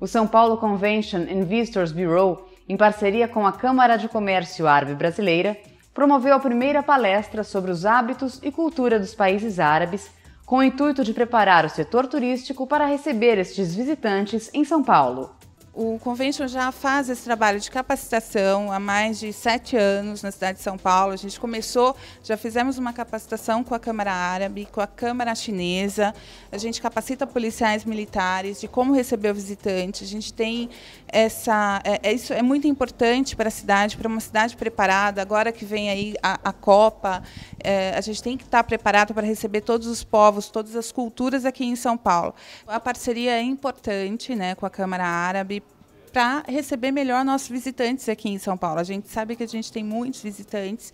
O São Paulo Convention Investors Bureau, em parceria com a Câmara de Comércio Árabe Brasileira, promoveu a primeira palestra sobre os hábitos e cultura dos países árabes, com o intuito de preparar o setor turístico para receber estes visitantes em São Paulo o Convention já faz esse trabalho de capacitação há mais de sete anos na cidade de São Paulo. A gente começou, já fizemos uma capacitação com a Câmara Árabe, com a Câmara Chinesa. A gente capacita policiais militares de como receber o visitante. A gente tem essa. É, é isso é muito importante para a cidade, para uma cidade preparada. Agora que vem aí a, a Copa, é, a gente tem que estar preparado para receber todos os povos, todas as culturas aqui em São Paulo. A parceria é importante né, com a Câmara Árabe para receber melhor nossos visitantes aqui em São Paulo. A gente sabe que a gente tem muitos visitantes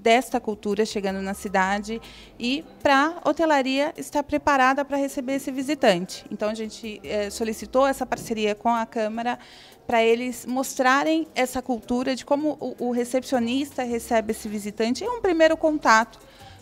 desta cultura chegando na cidade e para a hotelaria estar preparada para receber esse visitante. Então a gente é, solicitou essa parceria com a Câmara para eles mostrarem essa cultura de como o, o, recepcionista recebe esse visitante. É um primeiro contato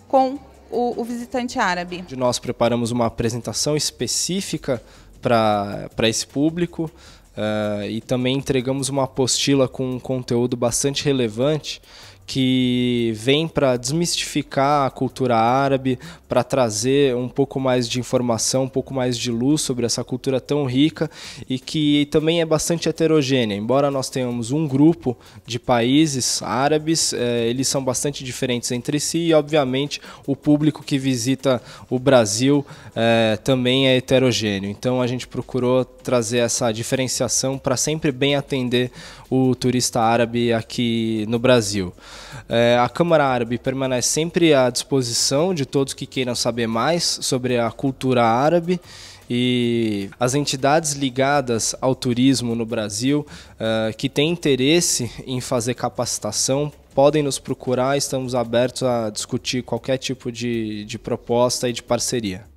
com o, o visitante árabe. Nós preparamos uma apresentação específica para esse público. Uh, e também entregamos uma apostila com um conteúdo bastante relevante que vem para desmistificar a cultura árabe, para trazer um pouco mais de informação, um pouco mais de luz sobre essa cultura tão rica e que também é bastante heterogênea. Embora nós tenhamos um grupo de países árabes, eh, eles são bastante diferentes entre si e, obviamente, o público que visita o Brasil eh, também é heterogêneo. Então, a gente procurou trazer essa diferenciação para sempre bem atender o turista árabe aqui no Brasil. É, a Câmara Árabe permanece sempre à disposição de todos que queiram saber mais sobre a cultura árabe e as entidades ligadas ao turismo no Brasil uh, que têm interesse em fazer capacitação podem nos procurar, estamos abertos a discutir qualquer tipo de, de proposta e de parceria.